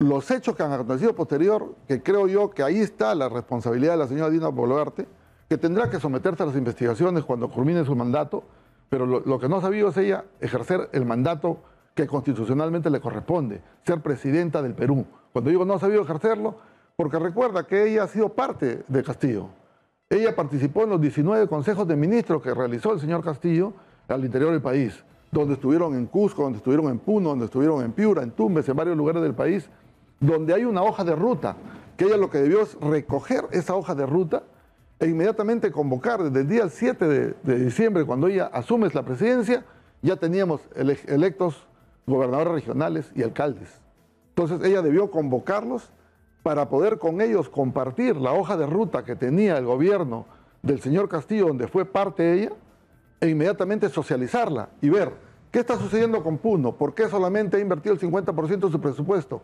los hechos que han acontecido posterior, que creo yo que ahí está la responsabilidad de la señora Dina Boluarte, que tendrá que someterse a las investigaciones cuando culmine su mandato, pero lo, lo que no ha sabido es ella ejercer el mandato que constitucionalmente le corresponde, ser presidenta del Perú. Cuando digo no ha sabido ejercerlo, porque recuerda que ella ha sido parte de Castillo. Ella participó en los 19 consejos de ministros que realizó el señor Castillo al interior del país, donde estuvieron en Cusco, donde estuvieron en Puno, donde estuvieron en Piura, en Tumbes, en varios lugares del país, donde hay una hoja de ruta, que ella lo que debió es recoger esa hoja de ruta e inmediatamente convocar desde el día 7 de, diciembre, cuando ella asume la presidencia, ya teníamos electos gobernadores regionales y alcaldes. Entonces ella debió convocarlos para poder con ellos compartir la hoja de ruta que tenía el gobierno del señor Castillo, donde fue parte ella, e inmediatamente socializarla y ver qué está sucediendo con Puno, por qué solamente ha invertido el 50% de su presupuesto.